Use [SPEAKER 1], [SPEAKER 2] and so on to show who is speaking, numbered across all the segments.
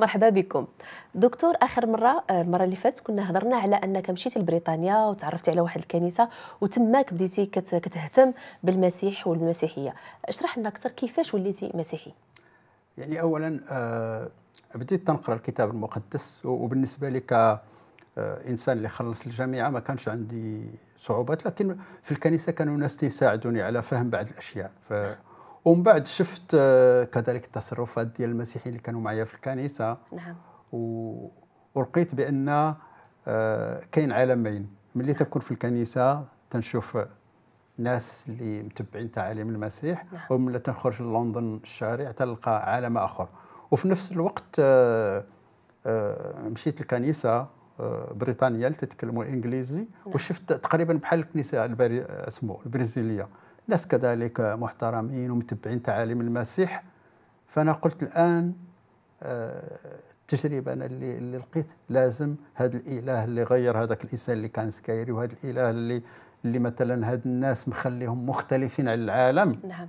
[SPEAKER 1] مرحبا بكم دكتور اخر مره آه، المره اللي فاتت كنا هضرنا على انك مشيتي لبريطانيا وتعرفتي على واحد الكنيسه وتماك بديتي كتهتم بالمسيح والمسيحيه اشرح لنا اكثر كيفاش وليتي مسيحي
[SPEAKER 2] يعني اولا آه، بديت تنقرا الكتاب المقدس وبالنسبه لي كانسان آه، اللي خلص الجامعه ما كانش عندي صعوبات لكن في الكنيسه كانوا ناس تيساعدوني على فهم بعض الاشياء ف ومن بعد شفت آه، كذلك التصرفات ديال المسيحيين اللي كانوا معايا في الكنيسه نعم و... ولقيت بان آه، كاين عالمين ملي نعم. تكون في الكنيسه تنشوف ناس اللي متبعين تعاليم المسيح نعم. وملي تنخرج لندن الشارع تلقى عالم اخر وفي نفس الوقت آه، مشيت الكنيسه بريطانيا اللي تتكلموا انجليزي نعم. وشفت تقريبا بحال الكنيسه البري... اسمه البرازيليه ناس كذلك محترمين ومتبعين تعاليم المسيح فانا قلت الان التجربه آه، انا اللي اللي لقيت لازم هذا الاله اللي غير هذاك الانسان اللي كان سكايري وهذا الاله اللي اللي مثلا هاد الناس مخليهم مختلفين على العالم نعم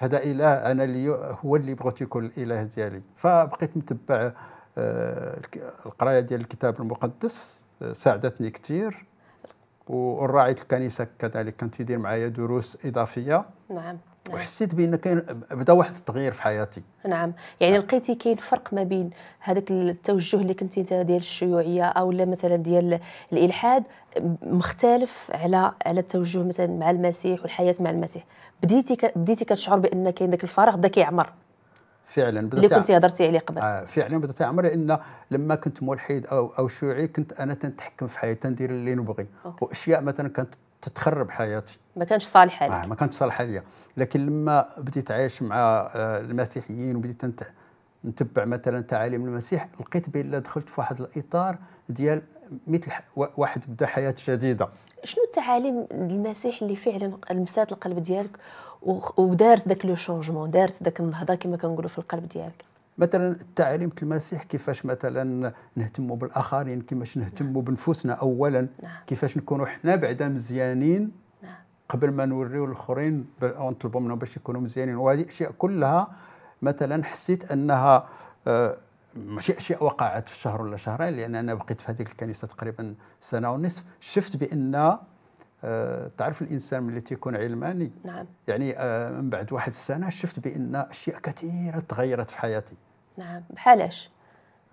[SPEAKER 2] هذا اله انا اللي هو اللي بغيت يكون الاله ديالي فبقيت متبع آه، القرايه ديال الكتاب المقدس آه، ساعدتني كثير والراعي الكنيسة كذلك كان تيدير معايا دروس إضافية نعم،, نعم وحسيت بان كاين بدا واحد التغيير في حياتي
[SPEAKER 1] نعم يعني نعم. لقيتي كاين فرق ما بين هذاك التوجه اللي كنتي انت ديال الشيوعيه او لا مثلا ديال الالحاد مختلف على على التوجه مثلا مع المسيح والحياه مع المسيح بديتي ك... بديتي كتشعر بان كاين ذاك الفراغ بدا كيعمر
[SPEAKER 2] فعلا اللي كنت هضرتي عليه قبل آه فعلا بدات عمري ان لما كنت ملحد او او شيوعي كنت انا تنتحكم في حياتي ندير اللي نبغي أوكي. واشياء مثلا كانت تتخرب حياتي
[SPEAKER 1] ما كانش صالحه لك آه ما
[SPEAKER 2] كانتش صالحه لي لكن لما بديت عايش مع آه، المسيحيين وبديت نتبع مثلا تعاليم المسيح لقيت بان دخلت في واحد الاطار ديال مثل واحد بدا حياه جديده شنو
[SPEAKER 1] التعاليم المسيح اللي فعلا لمسات القلب ديالك ودارت ذاك لو شونجمون دارت ذاك النهضه كما كنقولوا في القلب ديالك
[SPEAKER 2] مثلا تعاليم المسيح كيفاش مثلا نهتموا بالاخرين كيفاش نهتموا نعم. بنفسنا اولا نعم. كيفاش نكونوا حنا بعدا مزيانين نعم. قبل ما نوريو الاخرين ونطلبوا منهم باش يكونوا مزيانين وهذه الاشياء كلها مثلا حسيت انها آه ماشي اشياء وقعت في شهر ولا شهرين لان انا بقيت في هذيك الكنيسه تقريبا سنه ونصف شفت بان آه، تعرف الانسان ملي تيكون علماني نعم يعني آه، من بعد واحد السنه شفت بان اشياء كثيره تغيرت في حياتي
[SPEAKER 1] نعم بحالاش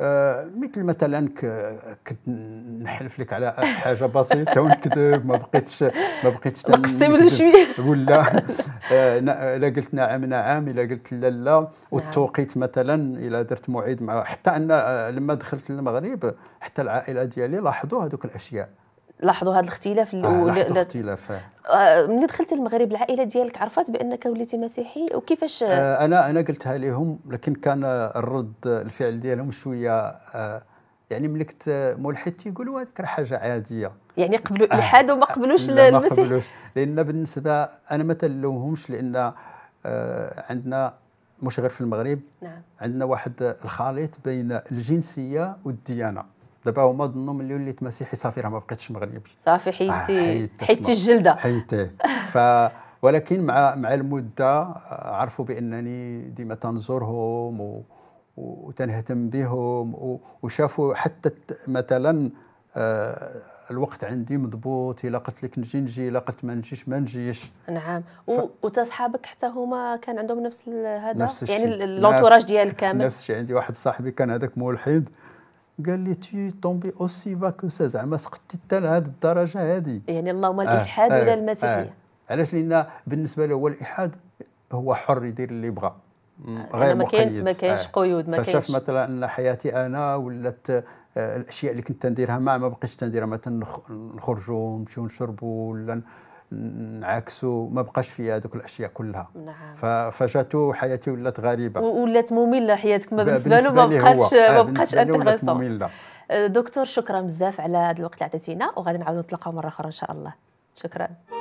[SPEAKER 2] آه، مثل مثلا كنت نحلف لك على حاجه بسيطه ونكذب ما بقيتش ما بقيتش من شويه ولا آه، لا قلت نعم نعم الا قلت لا لا نعم. والتوقيت مثلا الا درت موعد مع حتى ان آه، لما دخلت للمغرب حتى العائله ديالي لاحظوا هذوك الاشياء
[SPEAKER 1] لاحظوا هذا الاختلاف
[SPEAKER 2] آه الاختلاف
[SPEAKER 1] آه، ملي دخلتي المغرب العائله ديالك عرفت بانك وليتي مسيحي وكيفاش آه
[SPEAKER 2] انا انا قلتها لهم لكن كان الرد الفعل ديالهم شويه آه يعني ملي كنت ملحد تيقولوا هذيك راه حاجه عاديه يعني قبلوا الالحاد آه،
[SPEAKER 1] وما قبلوش آه المسيح ما قبلوش
[SPEAKER 2] لان بالنسبه انا ما تلومهمش لان آه عندنا مش غير في المغرب نعم. عندنا واحد الخليط بين الجنسيه والديانه دابا هما ظنوا ملي وليت مسيحي صافي راه ما بقيتش مغربي
[SPEAKER 1] صافي حيتي آه، حيتي الجلده
[SPEAKER 2] حيتي ف ولكن مع مع المده آه، عرفوا بانني ديما تنزورهم و... وتنهتم بهم و... وشافوا حتى مثلا آه، الوقت عندي مضبوط الا قلت لك نجي نجي الا قلت ما نجيش ما نجيش
[SPEAKER 1] نعم ف... وتا صحابك حتى هما كان عندهم نفس هذا نفس يعني الانتوراج ديالك كامل نفس
[SPEAKER 2] الشيء عندي واحد صاحبي كان هذاك ملحد قال لي تي طومبي اوسي با كو سا زعما سقطتي حتى لهذ الدرجه هذه
[SPEAKER 1] يعني اللهم آه، الالحاد آه المسيحيه آه
[SPEAKER 2] علاش لان بالنسبه له هو الالحاد هو حر يدير اللي يبغى آه، غير مقيد ما كاينش آه. قيود ما كاينش مثلا ان حياتي انا ولات الاشياء اللي كنت نديرها ما ما بقيتش نديرها مثلا نخرجوا نمشيو نشربوا ولا نعكسوا ما بقاش في هذوك الاشياء كلها نعم فجاتو حياتي ولات غريبه
[SPEAKER 1] ولات ممله حياتك ما بالنسبه له ما بقاتش ما آه، بقاتش انتريسون آه، دكتور شكرا بزاف على هذا الوقت اللي عطيتينا وغادي نعاودو نتلاقاو مره اخرى ان شاء الله شكرا